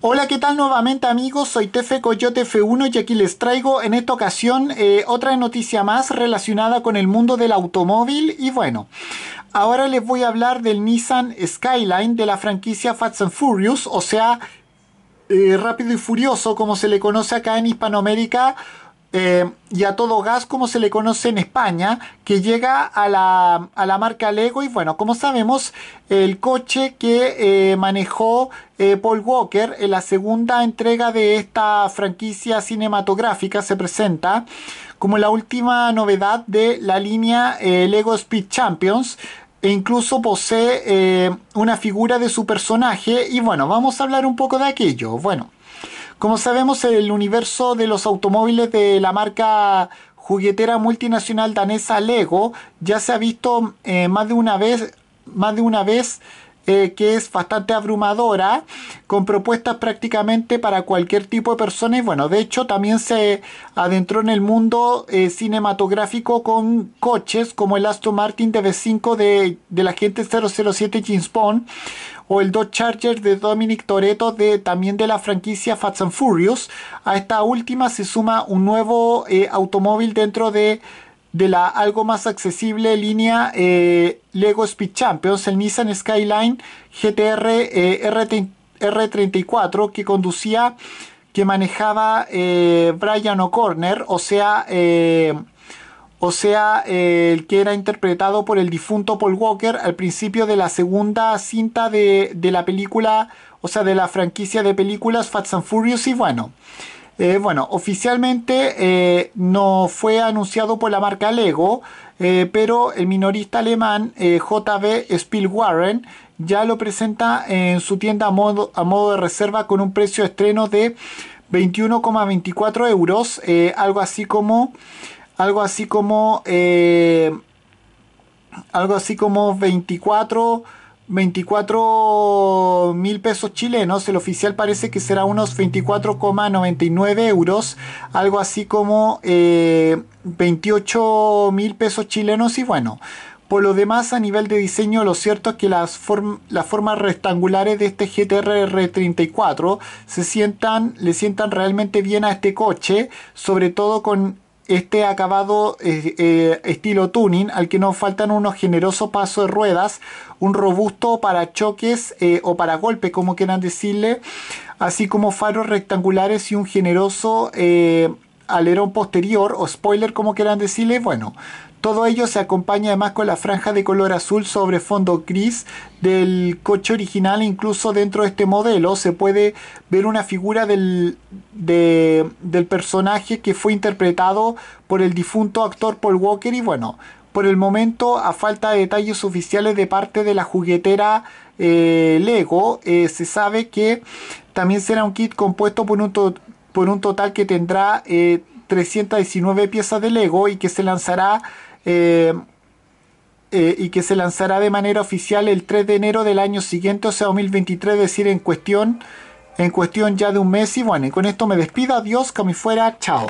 Hola, ¿qué tal nuevamente amigos? Soy Tefe Coyote F1 y aquí les traigo en esta ocasión eh, otra noticia más relacionada con el mundo del automóvil y bueno, ahora les voy a hablar del Nissan Skyline de la franquicia Fats and Furious, o sea, eh, Rápido y Furioso como se le conoce acá en Hispanoamérica eh, y a todo gas, como se le conoce en España, que llega a la, marca Lego. Y bueno, como sabemos, el coche que eh, manejó eh, Paul Walker en la segunda entrega de esta franquicia cinematográfica se presenta como la última novedad de la línea Lego Speed Champions e incluso posee una figura de su personaje y bueno, vamos a hablar un poco de aquello. Bueno, como sabemos, el universo de los automóviles de la marca juguetera multinacional danesa Lego ya se ha visto eh, más de una vez, más de una vez eh, que es bastante abrumadora con propuestas prácticamente para cualquier tipo de persona y bueno, de hecho también se adentró en el mundo eh, cinematográfico con coches como el Aston Martin DB5 de, la gente 007 James Bond o el Dodge Charger de Dominic Toretto de, también de la franquicia Fats and Furious. A esta última se suma un nuevo eh, automóvil dentro de la algo más accesible línea eh, Lego Speed Champions, el Nissan Skyline GTR r RT R34 que conducía, que manejaba eh, Brian O'Connor, o sea, eh, o sea, eh, el que era interpretado por el difunto Paul Walker al principio de la segunda cinta de, la película, o sea, de la franquicia de películas Fats and Furious y bueno. Eh, bueno, oficialmente eh, no fue anunciado por la marca Lego, eh, pero el minorista alemán JB Spielwaren ya lo presenta en su tienda a modo, a modo de reserva con un precio de estreno de 21,24 euros, algo así como algo así como algo así como 24 24 mil pesos chilenos, el oficial parece que será unos 24,99 euros, algo así como 28 eh, mil pesos chilenos y bueno, por lo demás, a nivel de diseño, lo cierto es que las, las formas rectangulares de este GTR R34 se sientan, le sientan realmente bien a este coche, sobre todo con este acabado eh, eh, estilo tuning al que nos faltan unos generosos pasos de ruedas, un robusto para choques eh, o para golpes, como quieran decirle, así como faros rectangulares y un generoso alerón posterior o spoiler, como quieran decirle. Bueno, todo ello se acompaña además con la franja de color azul sobre fondo gris del coche original. Incluso dentro de este modelo se puede ver una figura del, del personaje que fue interpretado por el difunto actor Paul Walker. Y bueno, por el momento, a falta de detalles oficiales de parte de la juguetera eh, Lego, eh, se sabe que también será un kit compuesto por un, por un total que tendrá 319 eh, piezas de Lego y que se lanzará eh, eh, y que se lanzará de manera oficial el 3 de enero del año siguiente, o sea, 2023, es decir, en cuestión, en cuestión ya de un mes. Y bueno, con esto me despido, adiós, como fuera, chao.